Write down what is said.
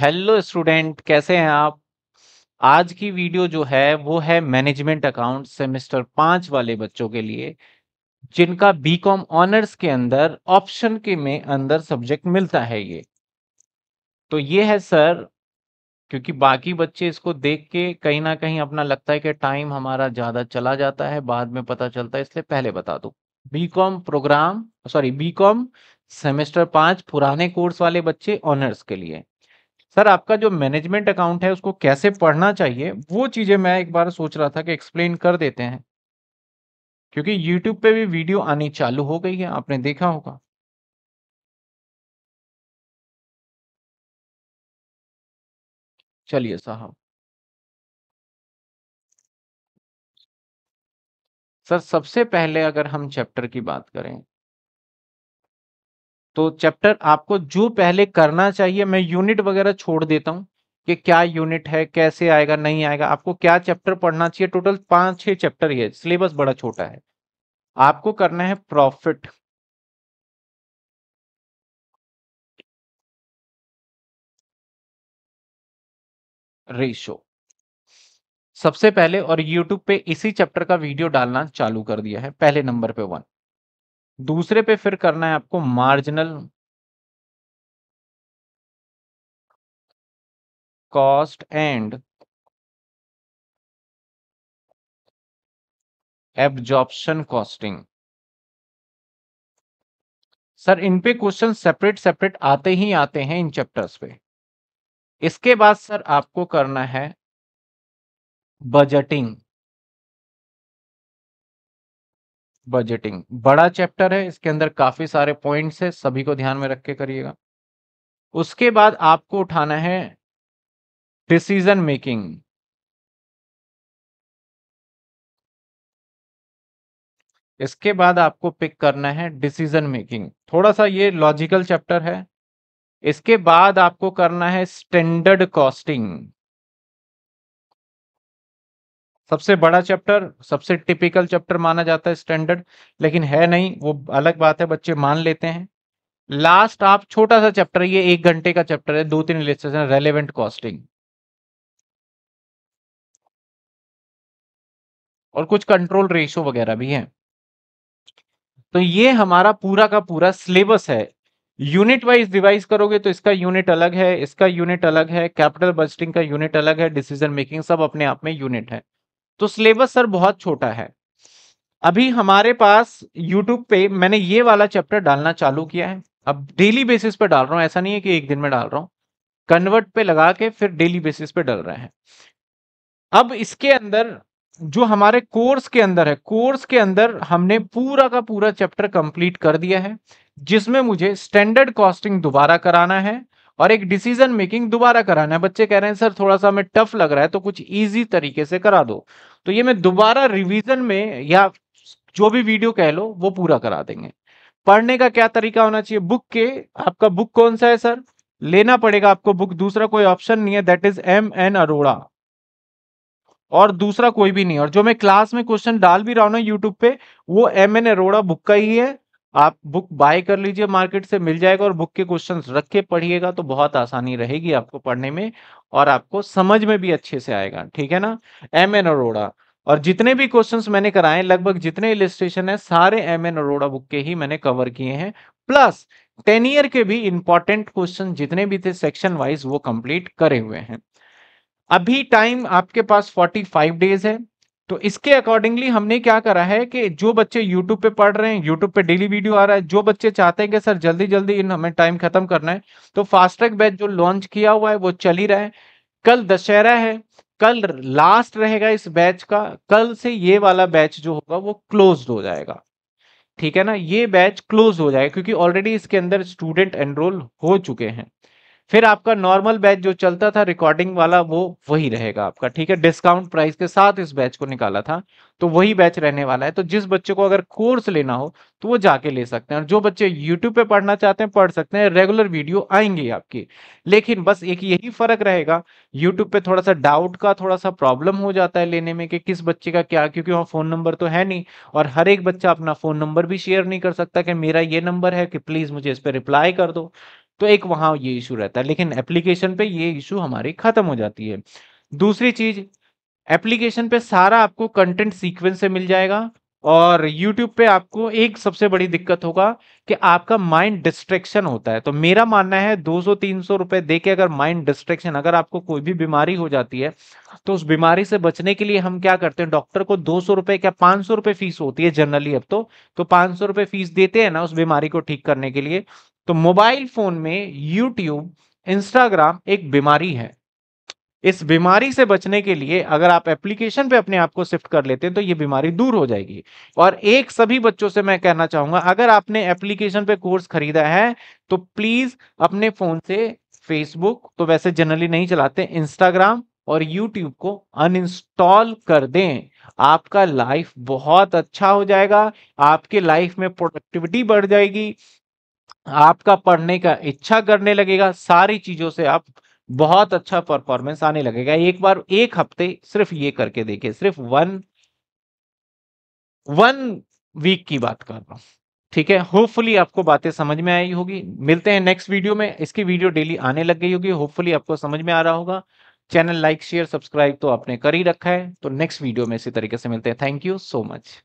hello student कैसे हैं आप आज की वीडियो जो है वो है मैनेजमेंट अकाउंट सेमेस्टर पाँच वाले बच्चों के लिए जिनका बीकॉम ऑनर्स के अंदर ऑप्शन के में अंदर सब्जेक्ट मिलता है ये तो ये है सर क्योंकि बाकी बच्चे इसको देख के कहीं ना कहीं अपना लगता है कि टाइम हमारा ज़्यादा चला जाता है बाद में पता चलता है इसलिए पहले बता दो B program sorry B semester पाँच पुराने कोर्स वाले बच्चे ऑनर्स के लिए सर आपका जो मैनेजमेंट अकाउंट है उसको कैसे पढ़ना चाहिए वो चीज़ें मैं एक बार सोच रहा था कि एक्सप्लेन कर देते हैं क्योंकि यूट्यूब पे भी वीडियो आनी चालू हो गई है आपने देखा होगा चलिए साहब सर सबसे पहले अगर हम चैप्टर की बात करें तो चैप्टर आपको जो पहले करना चाहिए मैं यूनिट वगैरह छोड़ देता हूँ कि क्या यूनिट है कैसे आएगा नहीं आएगा आपको क्या चैप्टर पढ़ना चाहिए टोटल पाँच छः चैप्टर ही है सिलेबस बड़ा छोटा है आपको करना है प्रॉफिट रेशो सबसे पहले और YouTube पे इसी चैप्टर का वीडियो डालना चालू कर दिया है पहले नंबर पे वन दूसरे पे फिर करना है आपको marginal cost and absorption costing sir इन पे क्वेश्चन सेपरेट सेपरेट आते ही आते हैं इन चैप्टर्स पे इसके बाद सर आपको करना है बजटिंग बजटिंग बड़ा चैप्टर है इसके अंदर काफी सारे पॉइंट्स है सभी को ध्यान में रख के करिएगा उसके बाद आपको उठाना है डिसीजन मेकिंग इसके बाद आपको पिक करना है डिसीजन मेकिंग थोड़ा सा ये लॉजिकल चैप्टर है इसके बाद आपको करना है स्टैंडर्ड कॉस्टिंग सबसे बड़ा चैप्टर सबसे टिपिकल चैप्टर माना जाता है स्टैंडर्ड लेकिन है नहीं वो अलग बात है बच्चे मान लेते हैं लास्ट आप छोटा सा चैप्टर ये एक घंटे का चैप्टर है दो तीन इलेक्ट्रेशन रेलेवेंट कॉस्टिंग और कुछ कंट्रोल रेशो वगैरह भी है तो ये हमारा पूरा का पूरा सिलेबस है यूनिट वाइज डिवाइस करोगे तो इसका यूनिट अलग है इसका यूनिट अलग है कैपिटल बजटिंग का यूनिट अलग है डिसीजन मेकिंग सब अपने आप में यूनिट है तो सिलेबस सर बहुत छोटा है अभी हमारे पास यूट्यूब पे मैंने ये वाला चैप्टर डालना चालू किया है अब डेली बेसिस पे डाल रहा हूँ ऐसा नहीं है कि एक दिन में डाल रहा हूँ कन्वर्ट पे लगा के फिर डेली बेसिस पे डाल रहे हैं अब इसके अंदर जो हमारे कोर्स के अंदर है कोर्स के अंदर हमने पूरा का पूरा चैप्टर कंप्लीट कर दिया है जिसमें मुझे स्टैंडर्ड कॉस्टिंग दोबारा कराना है और एक डिसीजन मेकिंग दोबारा कराना है बच्चे कह रहे हैं सर थोड़ा सा हमें टफ लग रहा है तो कुछ इजी तरीके से करा दो तो ये मैं दोबारा रिवीजन में या जो भी वीडियो कह लो वो पूरा करा देंगे पढ़ने का क्या तरीका होना चाहिए बुक के आपका बुक कौन सा है सर लेना पड़ेगा आपको बुक दूसरा कोई ऑप्शन नहीं है that is M N Arora और दूसरा कोई भी नहीं और जो मैं क्लास में क्वेश्चन डाल भी रहा हूं ना यूट्यूब पे वो एम एन अरोड़ा बुक का ही है आप बुक बाय कर लीजिए मार्केट से मिल जाएगा और बुक के क्वेश्चन रख के पढ़िएगा तो बहुत आसानी रहेगी आपको पढ़ने में और आपको समझ में भी अच्छे से आएगा ठीक है ना एम एन अरोड़ा और जितने भी क्वेश्चंस मैंने कराए लगभग जितने इलेस्ट्रेशन है सारे एम एन अरोड़ा बुक के ही मैंने कवर किए हैं प्लस टेन ईयर के भी इंपॉर्टेंट क्वेश्चन जितने भी थे सेक्शन वाइज वो कंप्लीट करे हुए हैं अभी टाइम आपके पास 45 डेज है तो इसके अकॉर्डिंगली हमने क्या करा है कि जो बच्चे यूट्यूब पे पढ़ रहे हैं यूट्यूब पे डेली वीडियो आ रहा है जो बच्चे चाहते हैं कि सर जल्दी जल्दी इन हमें टाइम खत्म करना है तो फास्ट्रैक बैच जो लॉन्च किया हुआ है वो चल ही रहा है कल दशहरा है कल लास्ट रहेगा इस बैच का कल से ये वाला बैच जो होगा वो क्लोज हो जाएगा ठीक है ना ये बैच क्लोज हो जाएगा क्योंकि ऑलरेडी इसके अंदर स्टूडेंट एनरोल हो चुके हैं फिर आपका नॉर्मल बैच जो चलता था रिकॉर्डिंग वाला वो वही रहेगा आपका ठीक है डिस्काउंट प्राइस के साथ इस बैच को निकाला था तो वही बैच रहने वाला है तो जिस बच्चे को अगर कोर्स लेना हो तो वो जाके ले सकते हैं और जो बच्चे यूट्यूब पे पढ़ना चाहते हैं पढ़ सकते हैं रेगुलर वीडियो आएंगे आपकी लेकिन बस एक यही फर्क रहेगा यूट्यूब पे थोड़ा सा डाउट का थोड़ा सा प्रॉब्लम हो जाता है लेने में कि किस बच्चे का क्या क्योंकि वहाँ फोन नंबर तो है नहीं और हर एक बच्चा अपना फोन नंबर भी शेयर नहीं कर सकता कि मेरा ये नंबर है कि प्लीज मुझे इस पर रिप्लाई कर दो तो एक वहां ये इशू रहता है लेकिन एप्लीकेशन पे ये इशू हमारी खत्म हो जाती है दूसरी चीज एप्लीकेशन पे सारा आपको कंटेंट सीक्वेंस से मिल जाएगा और YouTube पे आपको एक सबसे बड़ी दिक्कत होगा कि आपका माइंड डिस्ट्रेक्शन होता है तो मेरा मानना है 200-300 रुपए दे के अगर माइंड डिस्ट्रेक्शन अगर आपको कोई भी बीमारी हो जाती है तो उस बीमारी से बचने के लिए हम क्या करते हैं डॉक्टर को 200 रुपए क्या 500 रुपए फीस होती है जनरली अब तो तो 500 रुपए फीस देते हैं ना उस बीमारी को ठीक करने के लिए तो मोबाइल फोन में यूट्यूब इंस्टाग्राम एक बीमारी है इस बीमारी से बचने के लिए अगर आप एप्लीकेशन पे अपने आप को शिफ्ट कर लेते हैं तो ये बीमारी दूर हो जाएगी और एक सभी बच्चों से मैं कहना चाहूंगा अगर आपने एप्लीकेशन पे कोर्स खरीदा है तो प्लीज अपने फोन से फेसबुक तो वैसे जनरली नहीं चलाते इंस्टाग्राम और यूट्यूब को अनइंस्टॉल कर दें आपका लाइफ बहुत अच्छा हो जाएगा आपके लाइफ में प्रोडक्टिविटी बढ़ जाएगी आपका पढ़ने का इच्छा करने लगेगा सारी चीजों से आप बहुत अच्छा परफॉर्मेंस आने लगेगा एक बार एक हफ्ते सिर्फ ये करके देखे सिर्फ वन वन वीक की बात कर रहा हूं ठीक है होपफुली आपको बातें समझ में आई होगी मिलते हैं नेक्स्ट वीडियो में इसकी वीडियो डेली आने लग गई होगी होपफुली आपको समझ में आ रहा होगा चैनल लाइक शेयर सब्सक्राइब तो आपने कर ही रखा है तो नेक्स्ट वीडियो में इसी तरीके से मिलते हैं थैंक यू सो मच